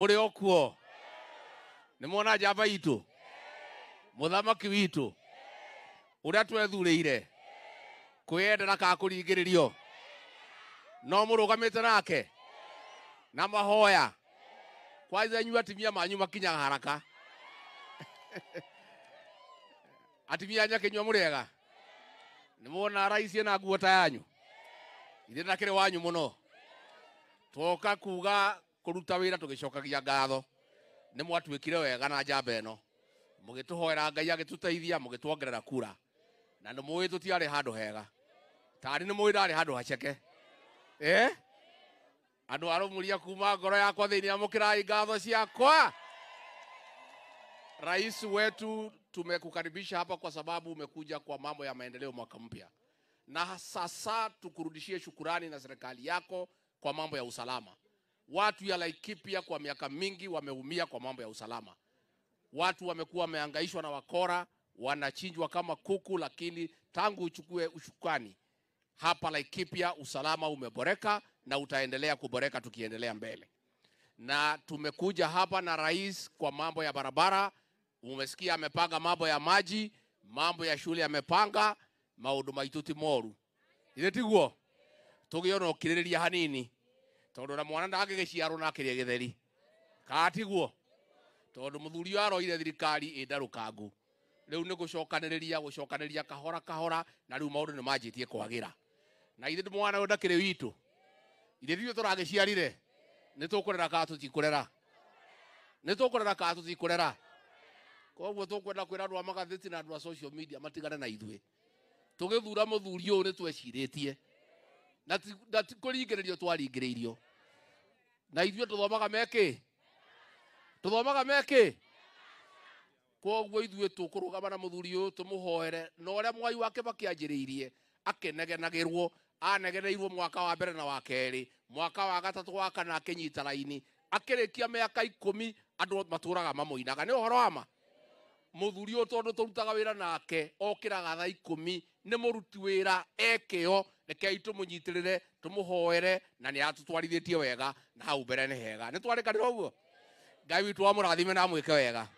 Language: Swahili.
uri okuo nä mwona njamba itå må thamaki witå å rä a twethurä ire kwä endana kaa kå ringä rä rio no må rå gamä te nake na mahoya kwanzenyu atimia manyu makinya haraka atimia anya kinyua må rä ega nä mwona raicie na nguota yanyu ndina kire rä wanyu må no twoka kuga kuruta wira tugicokagia ngatho ni mwatwikire wega na njamba eno mugituhoera ngai agituteithia mugitwongerera kura na ni mui tutiari handu hega tari ni mui ndari handu haceke eh andu arumuria kuma ngoro yakwa thiini amukirai ngatho ciakwa rais wetu tumekukaribisha hapa kwa sababu umekuja kwa mambo ya maendeleo mwaka mpya na sasa tukurudishie shukurani na serikali yako kwa mambo ya usalama Watu ya Laikipia kwa miaka mingi wameumia kwa mambo ya usalama. Watu wamekuwa wameangaishwa na wakora, wanachinjwa kama kuku, lakini tangu uchukue ushukani hapa Laikipia usalama umeboreka na utaendelea kuboreka tukiendelea mbele. Na tumekuja hapa na rais kwa mambo ya barabara, umesikia amepanga mambo ya maji, mambo ya shule amepanga maundu maitũ moru ire tiguo tugiona ukiririria hanini tondu na mwana ndangĩgĩciarwo na akĩrĩa gĩtheri katiguo tondu muthuri aroire thirikari ĩndarũkangu rĩu nĩ gũcokanĩrĩria gũcokanĩrĩria kahora kahora na rĩu maũndũ nĩ manjĩtie kwagĩra na ithe mwana ũyũ ndakĩrĩ witũ ithe thiũ tũragĩciarire nĩ tũkũrera kana tũtikũrera nĩ tũkũrera kana tũtikũrera koguo tũkwenda kwĩra andũ a magathĩti na andũ a social media matigane na ithuĩ tũgĩthura mũthuri ũyũ nĩ twecirĩtie na ti kũringĩrĩrio twaringĩrĩirio na ithuĩ tũthomaga mekĩ thomaga mekĩ koguo ithuĩ tũkũrũgama na mũthuri ũyũ tũmũhoere na a mwai wake makĩanjĩrĩirie akĩnegenagĩrwo anegeneirwo mwaka wa mbere na wa kerĩ mwaka wa gatatũ wa kana akĩnyita raini akĩrĩkia mĩaka ikũmi nä å mamũinaga nĩ ũhoro wa ma mũthuri tå rutaga wä ra nake nä må ruti wä ra ekä o rekei må tumuhoere na twarithä tie wega na hau mbere nĩ hega ra å guo ngai wamå rathime na ke wega